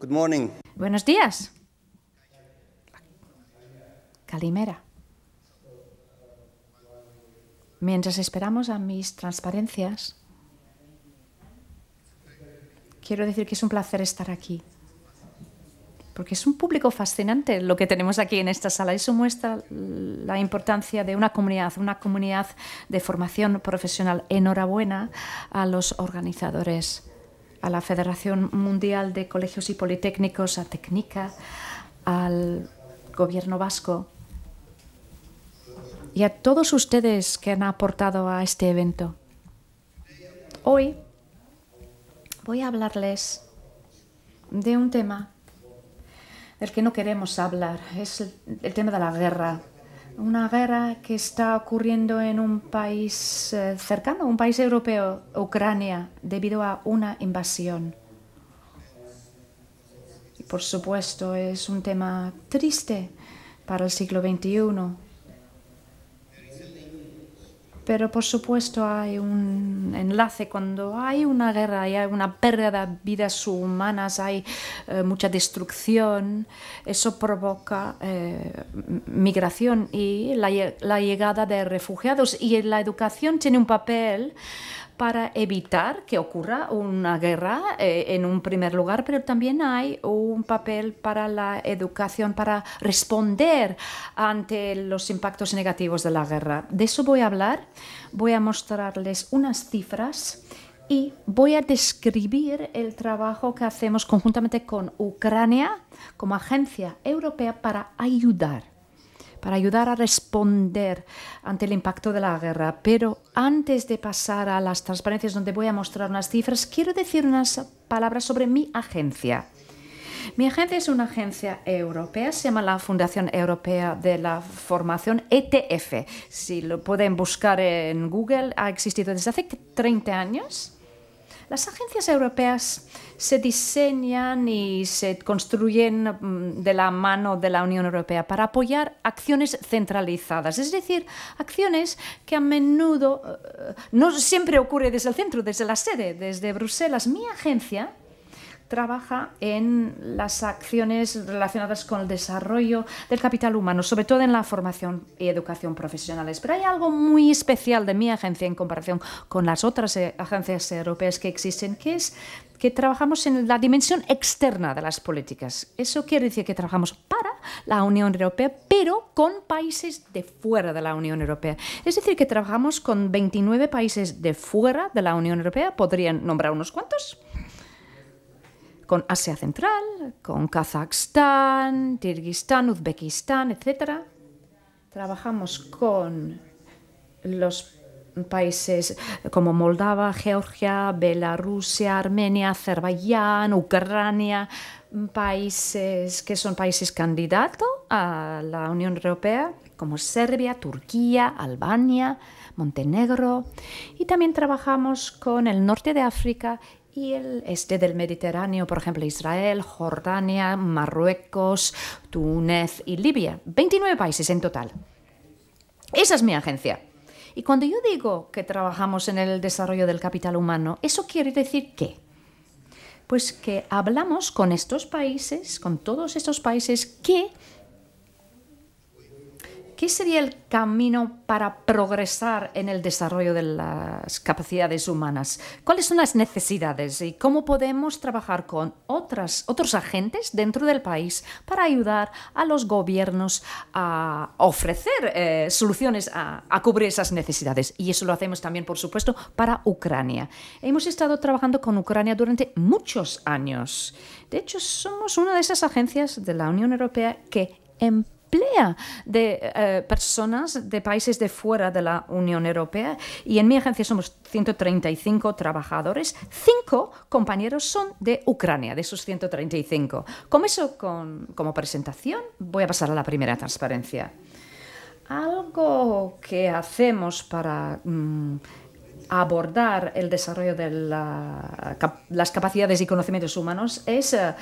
Good morning. Buenos días. Calimera. Mientras esperamos a mis transparencias, quiero decir que es un placer estar aquí. Porque es un público fascinante lo que tenemos aquí en esta sala. Eso muestra la importancia de una comunidad, una comunidad de formación profesional. Enhorabuena a los organizadores a la Federación Mundial de Colegios y Politécnicos, a Técnica, al Gobierno Vasco y a todos ustedes que han aportado a este evento. Hoy voy a hablarles de un tema del que no queremos hablar, es el, el tema de la guerra una guerra que está ocurriendo en un país eh, cercano, un país europeo, Ucrania, debido a una invasión. Y por supuesto es un tema triste para el siglo XXI pero por supuesto hay un enlace cuando hay una guerra, y hay una pérdida de vidas humanas, hay eh, mucha destrucción, eso provoca eh, migración y la, la, llegada de refugiados. Y la educación tiene un papel para evitar que ocurra una guerra eh, en un primer lugar, pero también hay un papel para la educación, para responder ante los impactos negativos de la guerra. De eso voy a hablar, voy a mostrarles unas cifras y voy a describir el trabajo que hacemos conjuntamente con Ucrania como agencia europea para ayudar para ayudar a responder ante el impacto de la guerra. Pero antes de pasar a las transparencias donde voy a mostrar unas cifras, quiero decir unas palabras sobre mi agencia. Mi agencia es una agencia europea, se llama la Fundación Europea de la Formación ETF. Si lo pueden buscar en Google, ha existido desde hace 30 años las agencias europeas se diseñan y se construyen mm, de la mano de la Unión Europea para apoyar acciones centralizadas, es decir, acciones que a menudo eh, no siempre ocurre desde el centro, desde la sede, desde Bruselas. Mi agencia trabaja en las acciones relacionadas con el desarrollo del capital humano, sobre todo en la formación y educación profesionales. Pero hay algo muy especial de mi agencia en comparación con las otras eh, agencias europeas que existen, que es que trabajamos en la dimensión externa de las políticas. Eso quiere decir que trabajamos para la Unión Europea, pero con países de fuera de la Unión Europea. Es decir, que trabajamos con 29 países de fuera de la Unión Europea. ¿Podrían nombrar unos cuantos? con Asia Central, con Kazajstán, Kirguistán, Uzbekistán, etc. Trabajamos con los países como Moldava, Georgia, bielorrusia, Armenia, Azerbaiyán, Ucrania, países que son países candidatos a la Unión Europea, como Serbia, Turquía, Albania, Montenegro. Y también trabajamos con el norte de África y el este del Mediterráneo, por ejemplo, Israel, Jordania, Marruecos, Túnez y Libia. 29 países en total. Esa es mi agencia. Y cuando yo digo que trabajamos en el desarrollo del capital humano, ¿eso quiere decir qué? Pues que hablamos con estos países, con todos estos países que ¿qué sería el camino para progresar en el desarrollo de las capacidades humanas? ¿Cuáles son las necesidades y cómo podemos trabajar con otras, otros agentes dentro del país para ayudar a los gobiernos a ofrecer eh, soluciones a, cubrir esas necesidades? Y eso lo hacemos también, por supuesto, para Ucrania. Hemos estado trabajando con Ucrania durante muchos años. De hecho, somos una de esas agencias de la Unión Europea que em de eh, personas de países de fuera de la Unión Europea y en mi agencia somos 135 trabajadores, Cinco compañeros son de Ucrania, de esos 135. Con eso con, como presentación voy a pasar a la primera transparencia. Algo que hacemos para... Mm, abordar el desarrollo de las capacidades y conocimientos humanos es eh,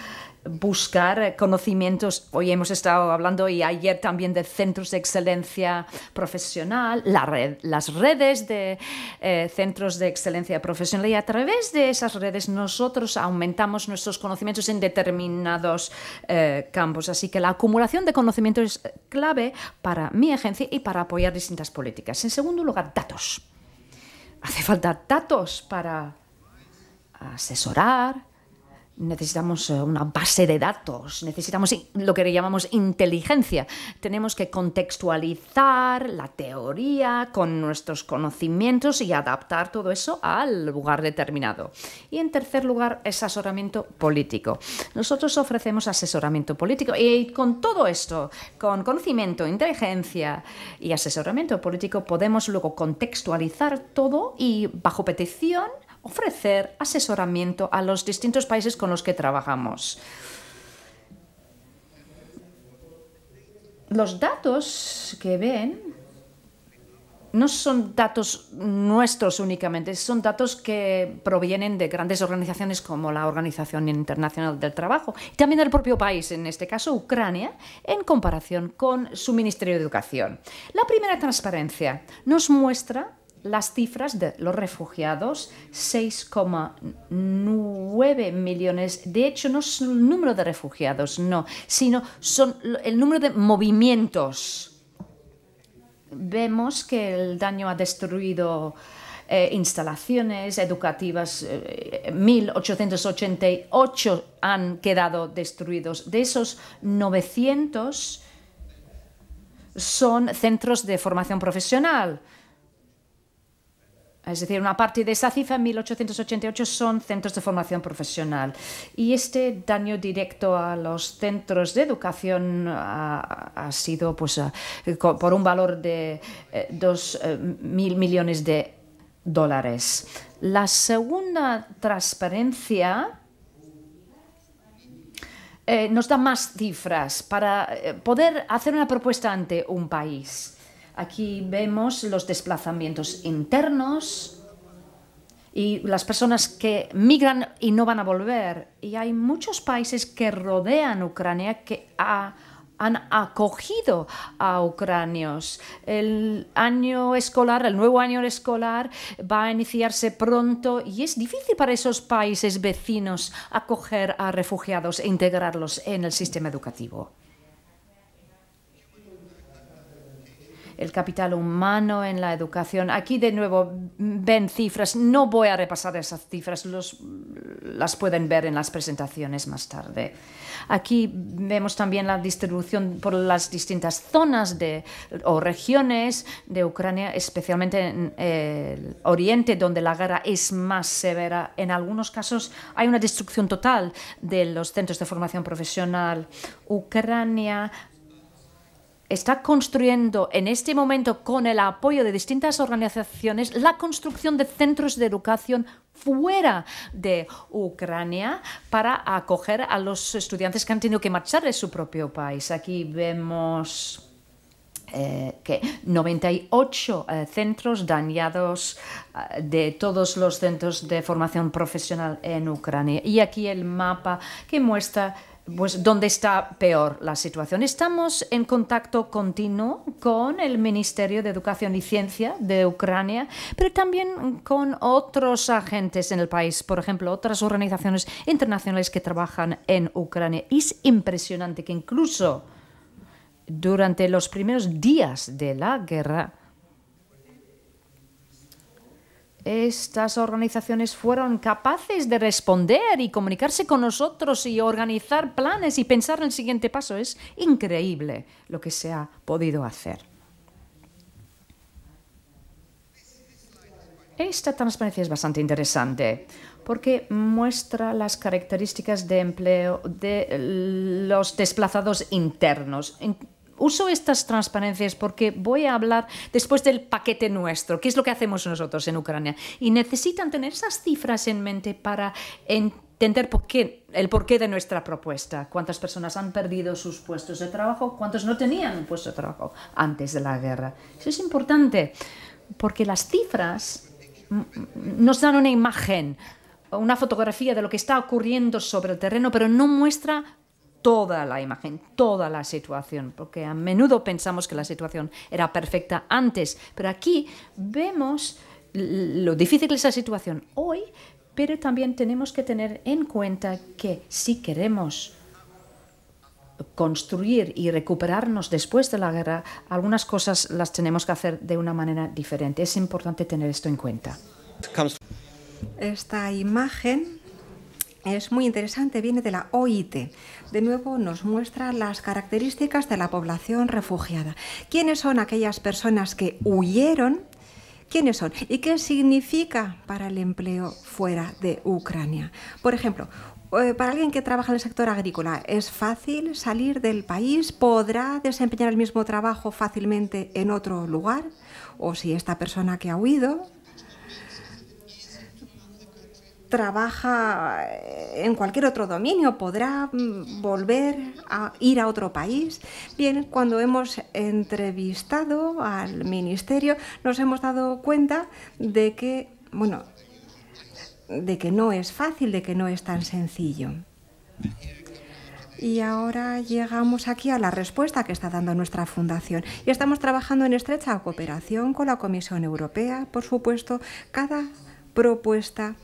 buscar conocimientos, hoy hemos estado hablando y ayer también de centros de excelencia profesional, las redes de eh, centros de excelencia profesional y a través de esas redes nosotros aumentamos nuestros conocimientos en determinados eh, campos. Así que la acumulación de conocimientos es clave para mi agencia y para apoyar distintas políticas. En segundo lugar, datos Hace falta datos para asesorar, necesitamos eh, una base de datos, necesitamos lo que llamamos inteligencia. Tenemos que contextualizar la teoría con nuestros conocimientos y adaptar todo eso al lugar determinado. Y en tercer lugar, asesoramiento político. Nosotros ofrecemos asesoramiento político y con todo esto, con conocimiento, inteligencia y asesoramiento político, podemos luego contextualizar todo y bajo petición ofrecer asesoramiento a los distintos países con los que trabajamos. Los datos que ven no son datos nuestros únicamente, son datos que provienen de grandes organizaciones como la Organización Internacional del Trabajo y también del propio país, en este caso Ucrania, en comparación con su Ministerio de Educación. La primera transparencia nos muestra las cifras de los refugiados, 6,9 millones. De hecho, no es el número de refugiados, no, sino son el número de movimientos. Vemos que el daño ha destruido eh, instalaciones educativas, 1.888 eh, han quedado destruidos. De esos 900 son centros de formación profesional es decir, una parte de esa cifra, 1.888, son centros de formación profesional. Y este daño directo a los centros de educación ah, ha, sido pues, ah, por un valor de 2.000 eh, eh, millones de dólares. La segunda transparencia eh, nos da más cifras para poder hacer una propuesta ante un país. Aquí vemos los desplazamientos internos y las personas que migran y no van a volver. Y hay muchos países que rodean Ucrania que han acogido a ucranios. El año escolar, el nuevo año escolar va a iniciarse pronto y es difícil para esos países vecinos acoger a refugiados e integrarlos en el sistema educativo. el capital humano en la educación. Aquí de nuevo ven cifras, no voy a repasar esas cifras, los, las pueden ver en las presentaciones más tarde. Aquí vemos también la distribución por las distintas zonas de, o regiones de Ucrania, especialmente en eh, el oriente, donde la guerra es más severa. En algunos casos hay una destrucción total de los centros de formación profesional. Ucrania está construyendo en este momento, con el apoyo de distintas organizaciones, la construcción de centros de educación fuera de Ucrania para acoger a los estudiantes que han tenido que marchar de su propio país. Aquí vemos eh, que 98 eh, centros dañados eh, de todos los centros de formación profesional en Ucrania. Y aquí el mapa que muestra pues dónde está peor la situación. Estamos en contacto continuo con el Ministerio de Educación y Ciencia de Ucrania, pero también con otros agentes en el país, por ejemplo, otras organizaciones internacionales que trabajan en Ucrania. Es impresionante que incluso durante los primeros días de la guerra, estas organizaciones fueron capaces de responder y comunicarse con nosotros y organizar planes y pensar en el siguiente paso. Es increíble lo que se ha podido hacer. Esta transparencia es bastante interesante porque muestra las características de empleo de los desplazados internos uso estas transparencias porque voy a hablar después del paquete nuestro, qué es lo que hacemos nosotros en Ucrania. Y necesitan tener esas cifras en mente para entender por qué, el porqué de nuestra propuesta. Cuántas personas han perdido sus puestos de trabajo, cuántos no tenían un puesto de trabajo antes de la guerra. Eso es importante porque las cifras nos dan una imagen una fotografía de lo que está ocurriendo sobre el terreno, pero no muestra toda la imagen, toda la situación, porque a menudo pensamos que la situación era perfecta antes, pero aquí vemos lo difícil que es la situación hoy, pero también tenemos que tener en cuenta que si queremos construir y recuperarnos después de la guerra, algunas cosas las tenemos que hacer de una manera diferente. Es importante tener esto en cuenta. Esta imagen es muy interesante, viene de la OIT. De nuevo nos muestra las características de la población refugiada. ¿Quiénes son aquellas personas que huyeron? ¿Quiénes son? ¿Y qué significa para el empleo fuera de Ucrania? Por ejemplo, eh, para alguien que trabaja en el sector agrícola, ¿es fácil salir del país? ¿Podrá desempeñar el mismo trabajo fácilmente en otro lugar? O si esta persona que ha huido trabaja eh, en cualquier otro dominio, podrá mm, volver a ir a otro país. Bien, cuando hemos entrevistado al ministerio nos hemos dado cuenta de que, bueno, de que no es fácil, de que no es tan sencillo. Y ahora llegamos aquí a la respuesta que está dando nuestra fundación. Y estamos trabajando en estrecha cooperación con la Comisión Europea, por supuesto, cada propuesta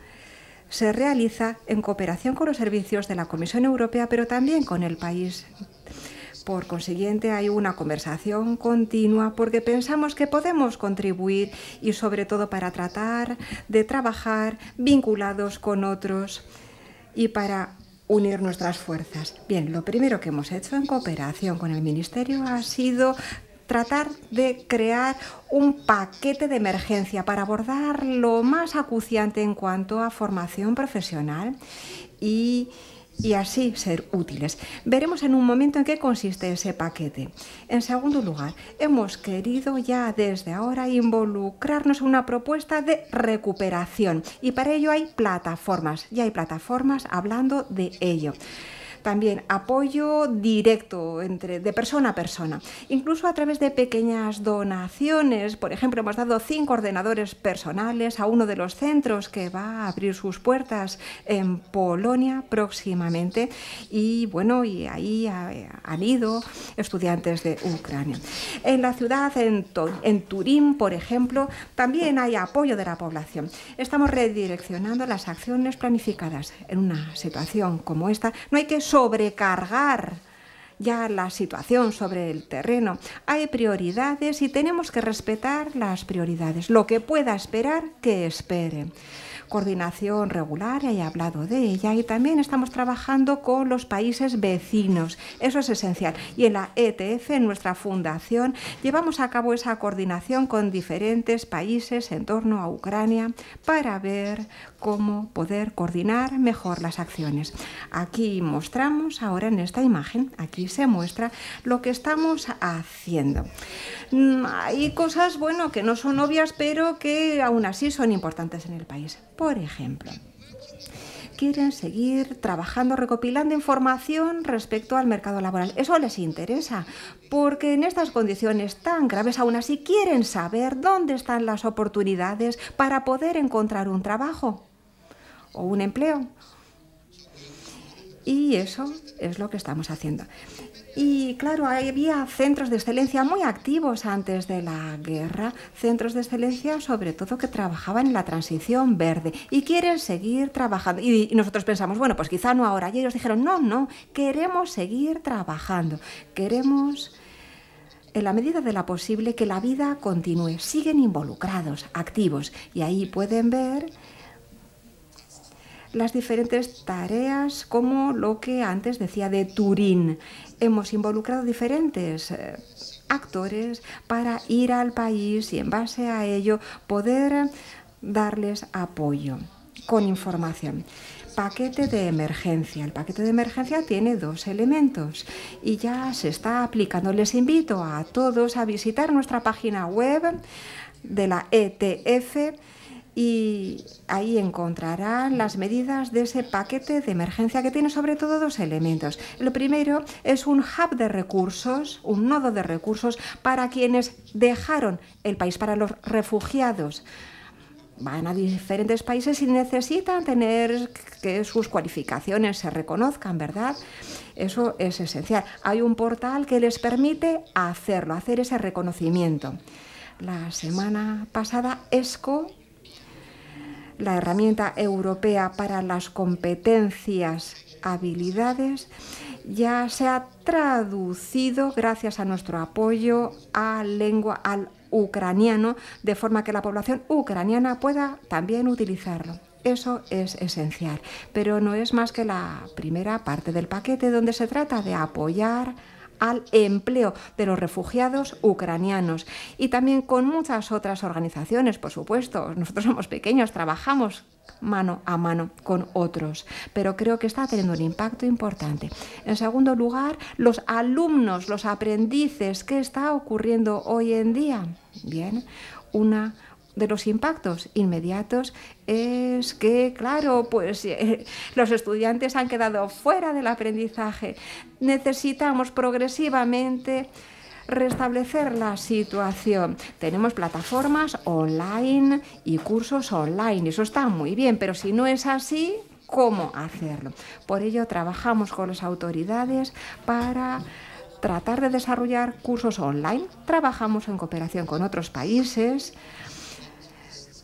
se realiza en cooperación con los servicios de la Comisión Europea, pero también con el país. Por consiguiente, hay una conversación continua porque pensamos que podemos contribuir y sobre todo para tratar de trabajar vinculados con otros y para unir nuestras fuerzas. Bien, lo primero que hemos hecho en cooperación con el Ministerio ha sido tratar de crear un paquete de emergencia para abordar lo más acuciante en cuanto a formación profesional y así ser útiles. Veremos en un momento en qué consiste ese paquete. En segundo lugar, hemos querido ya desde ahora involucrarnos en una propuesta de recuperación y para ello hay plataformas, ya hay plataformas hablando de ello. También apoyo directo entre, de persona a persona, incluso a través de pequeñas donaciones. Por ejemplo, hemos dado cinco ordenadores personales a uno de los centros que va a abrir sus puertas en Polonia próximamente. Y bueno, y ahí eh, han ido estudiantes de Ucrania. En la ciudad, en, en Turín, por ejemplo, también hay apoyo de la población. Estamos redireccionando las acciones planificadas en una situación como esta. No hay que sobrecargar ya la situación sobre el terreno. Hay prioridades y tenemos que respetar las prioridades. Lo que pueda esperar, que espere. Coordinación regular, ya he hablado de ella, y también estamos trabajando con los países vecinos. Eso es esencial. Y en la ETF, en nuestra fundación, llevamos a cabo esa coordinación con diferentes países en torno a Ucrania para ver cómo poder coordinar mejor las acciones. Aquí mostramos ahora en esta imagen, aquí se muestra lo que estamos haciendo. Mm, hay cosas, bueno, que no son obvias, pero que aún así son importantes en el país. Por ejemplo, quieren seguir trabajando, recopilando información respecto al mercado laboral. Eso les interesa, porque en estas condiciones tan graves aún así quieren saber dónde están las oportunidades para poder encontrar un trabajo o un empleo. Y eso es lo que estamos haciendo. Y claro, había centros de excelencia muy activos antes de la guerra, centros de excelencia sobre todo que trabajaban en la transición verde y quieren seguir trabajando. Y, nosotros pensamos, bueno, pues quizá no ahora. Y ellos dijeron, no, no, queremos seguir trabajando, queremos, en la medida de la posible, que la vida continúe. Siguen involucrados, activos. Y ahí pueden ver las diferentes tareas, como lo que antes decía de Turín. Hemos involucrado diferentes eh, actores para ir al país y en base a ello poder darles apoyo con información. Paquete de emergencia. El paquete de emergencia tiene dos elementos y ya se está aplicando. Les invito a todos a visitar nuestra página web de la ETF y ahí encontrarán las medidas de ese paquete de emergencia que tiene sobre todo dos elementos. Lo primero es un hub de recursos, un nodo de recursos para quienes dejaron el país, para los refugiados van a diferentes países y necesitan tener que sus cualificaciones se reconozcan, ¿verdad? Eso es esencial. Hay un portal que les permite hacerlo, hacer ese reconocimiento. La semana pasada, ESCO la herramienta europea para las competencias, habilidades, ya se ha traducido, gracias a nuestro apoyo, a lengua, al ucraniano, de forma que la población ucraniana pueda también utilizarlo. Eso es esencial, pero no es más que la primera parte del paquete donde se trata de apoyar al empleo de los refugiados ucranianos y también con muchas otras organizaciones, por supuesto. Nosotros somos pequeños, trabajamos mano a mano con otros, pero creo que está teniendo un impacto importante. En segundo lugar, los alumnos, los aprendices, ¿qué está ocurriendo hoy en día? Bien, una de los impactos inmediatos es que, claro, pues eh, los estudiantes han quedado fuera del aprendizaje. Necesitamos progresivamente restablecer la situación. Tenemos plataformas online y cursos online, eso está muy bien, pero si no es así, ¿cómo hacerlo? Por ello trabajamos con las autoridades para tratar de desarrollar cursos online. Trabajamos en cooperación con otros países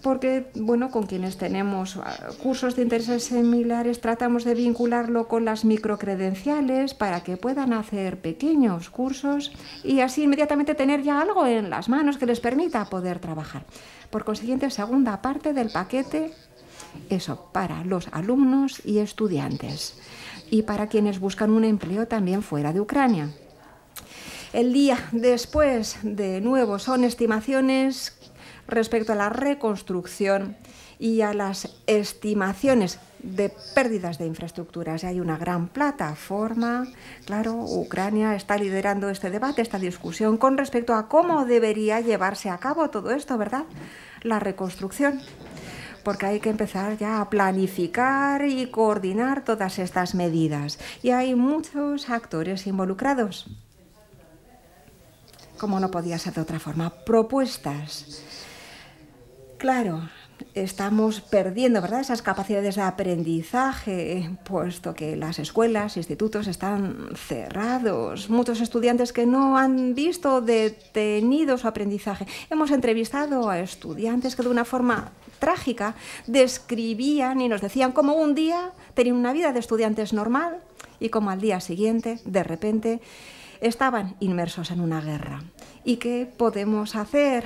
porque, bueno, con quienes tenemos ah, cursos de intereses similares tratamos de vincularlo con las microcredenciales para que puedan hacer pequeños cursos y así inmediatamente tener ya algo en las manos que les permita poder trabajar. Por consiguiente, segunda parte del paquete, eso, para los alumnos y estudiantes y para quienes buscan un empleo también fuera de Ucrania. El día después, de nuevo, son estimaciones respecto a la reconstrucción y a las estimaciones de pérdidas de infraestructuras. Hay una gran plataforma, claro, Ucrania está liderando este debate, esta discusión con respecto a cómo debería llevarse a cabo todo esto, ¿verdad? La reconstrucción porque hay que empezar ya a planificar y coordinar todas estas medidas. Y hay muchos actores involucrados, como no podía ser de otra forma, propuestas Claro, estamos perdiendo ¿verdad? esas capacidades de aprendizaje, eh, puesto que las escuelas, institutos están cerrados, muchos estudiantes que no han visto detenido su aprendizaje. Hemos entrevistado a estudiantes que de una forma trágica describían y nos decían cómo un día tenían una vida de estudiantes normal y cómo al día siguiente, de repente, estaban inmersos en una guerra. ¿Y qué podemos hacer?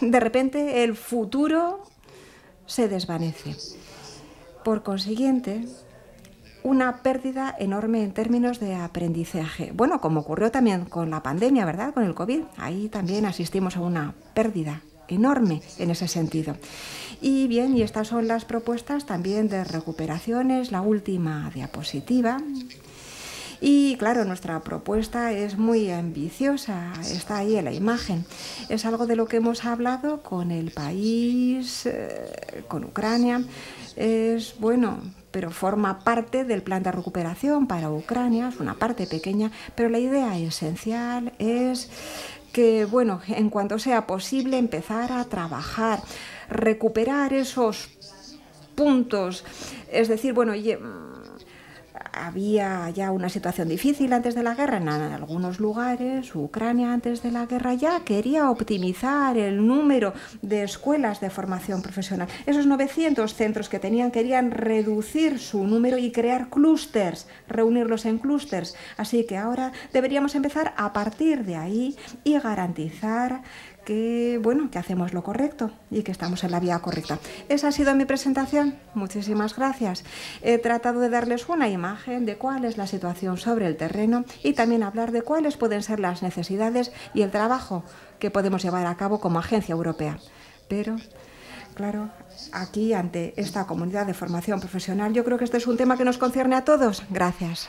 De repente el futuro se desvanece. Por consiguiente, una pérdida enorme en términos de aprendizaje. Bueno, como ocurrió también con la pandemia, ¿verdad? Con el COVID. Ahí también asistimos a una pérdida enorme en ese sentido. Y bien, y estas son las propuestas también de recuperaciones, la última diapositiva, y claro, nuestra propuesta es muy ambiciosa, está ahí en la imagen. Es algo de lo que hemos hablado con el país, eh, con Ucrania. Es bueno, pero forma parte del plan de recuperación para Ucrania, es una parte pequeña, pero la idea esencial es que, bueno, en cuanto sea posible empezar a trabajar, recuperar esos puntos, es decir, bueno, había ya una situación difícil antes de la guerra en, algunos lugares. Ucrania antes de la guerra ya quería optimizar el número de escuelas de formación profesional. Esos 900 centros que tenían querían reducir su número y crear clústeres, reunirlos en clústeres. Así que ahora deberíamos empezar a partir de ahí y garantizar que, bueno, que hacemos lo correcto y que estamos en la vía correcta. Esa ha sido mi presentación. Muchísimas gracias. He tratado de darles una imagen de cuál es la situación sobre el terreno y también hablar de cuáles pueden ser las necesidades y el trabajo que podemos llevar a cabo como agencia europea. Pero claro, aquí ante esta comunidad de formación profesional. Yo creo que este es un tema que nos concierne a todos. Gracias.